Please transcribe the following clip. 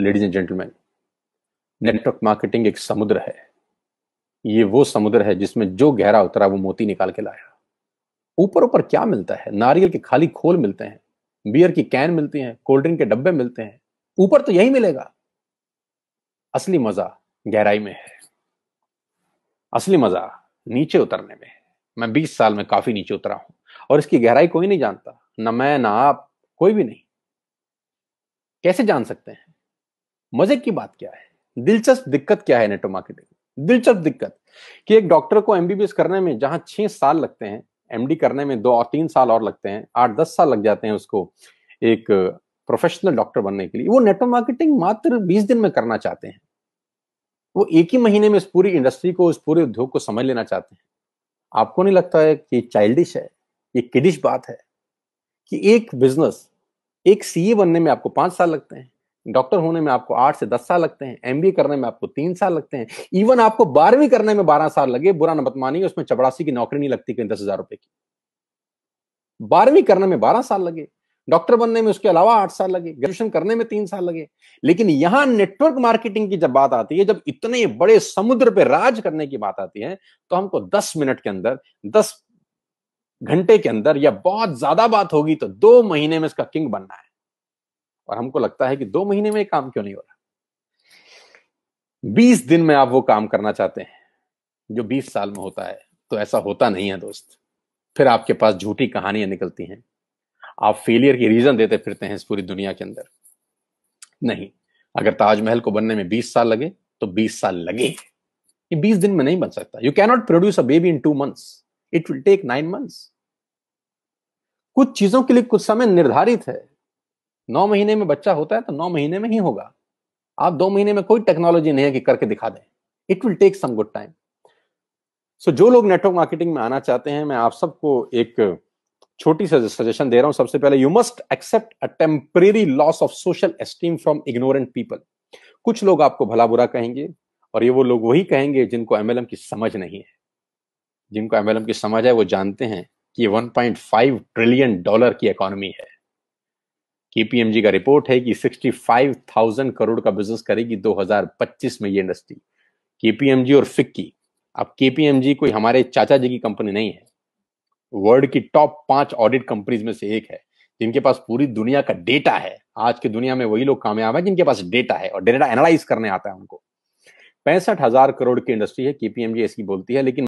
ladies and gentleman network marketing एक समुद्र है ये वो समुद्र है जिसमें जो गहरा उतरा वो मोती निकाल के लाया ऊपर ऊपर क्या मिलता है नारियल के खाली खोल मिलते हैं बियर की कैन मिलती है कोल्ड ड्रिंक के डब्बे मिलते हैं ऊपर तो यही मिलेगा असली मजा गहराई में है असली मजा नीचे उतरने में है मैं 20 साल में काफी नीचे उतरा हूं और इसकी गहराई कोई नहीं जानता ना मैं ना आप कोई भी नहीं कैसे जान सकते हैं मजे की बात क्या है दिलचस्प दिक्कत क्या है नेटो मार्केटिंग दिलचस्प दिक्कत कि एक डॉक्टर को एमबीबीएस करने में जहां छह साल लगते हैं एमडी करने में दो और तीन साल और लगते हैं आठ दस साल लग जाते हैं उसको एक प्रोफेशनल डॉक्टर बनने के लिए वो नेटवर्क मार्केटिंग मात्र बीस दिन में करना चाहते हैं वो एक ही महीने में इस पूरी इंडस्ट्री को इस पूरे उद्योग को समझ लेना चाहते हैं आपको नहीं लगता है कि चाइल्डिश है ये किडिश बात है कि एक बिजनेस एक सीए e बनने में आपको पांच साल लगते हैं डॉक्टर होने में आपको आठ से दस साल लगते हैं एम करने में आपको तीन साल लगते हैं इवन आपको बारहवीं करने में बारह साल लगे बुरा नबत मानिए उसमें चपड़ासी की नौकरी नहीं लगती कहीं दस हजार रुपए की बारहवीं करने में बारह साल लगे डॉक्टर बनने में उसके अलावा आठ साल लगे ग्रेजुएशन करने में तीन साल लगे लेकिन यहां नेटवर्क मार्केटिंग की जब बात आती है जब इतने बड़े समुद्र पे राज करने की बात आती है तो हमको दस मिनट के अंदर दस घंटे के अंदर या बहुत ज्यादा बात होगी तो दो महीने में इसका किंग बनना है और हमको लगता है कि दो महीने में काम क्यों नहीं हो रहा बीस दिन में आप वो काम करना चाहते हैं जो बीस साल में होता है तो ऐसा होता नहीं है दोस्त फिर आपके पास झूठी कहानियां निकलती हैं आप फेलियर की रीजन देते फिरते हैं इस पूरी दुनिया के अंदर नहीं अगर ताजमहल को बनने में बीस साल लगे तो बीस साल लगे ये बीस दिन में नहीं बन सकता you cannot produce a baby in two months it will take nine months कुछ चीजों के लिए कुछ समय निर्धारित है नौ महीने में बच्चा होता है तो नौ महीने में ही होगा आप दो महीने में कोई टेक्नोलॉजी नहीं है कि करके दिखा दें it will take some good time so जो लोग नेटवर्क मार्केटिंग में आना चाहते हैं मैं आप सबको एक छोटी सी सजेशन दे रहा हूं सबसे पहले you must accept a temporary loss of social esteem from ignorant people कुछ लोग आपको भला बुरा कहेंगे और ये वो लोग वही कहेंगे जिनको एमएलएम की समझ नहीं है जिनको एमएलएम की समझ है वो जानते हैं कि 1.5 ट्रिलियन डॉलर की इकोनॉमी है केपीएमजी का रिपोर्ट है कि 65,000 करोड़ का बिजनेस करेगी 2025 में ये इंडस्ट्री केपीएमजी और फिक्की अब केपीएमजी कोई हमारे चाचा जी की कंपनी नहीं है वर्ल्ड की टॉप पांच ऑडिट कंपनीज में से एक है जिनके पास पूरी दुनिया का डेटा है आज की दुनिया में वही लोग कामयाब है जिनके पास डेटा है और डेटा एनालाइज करने आता है उनको पैंसठ हजार करोड़ की इंडस्ट्री है केपीएमजी ऐसी बोलती है लेकिन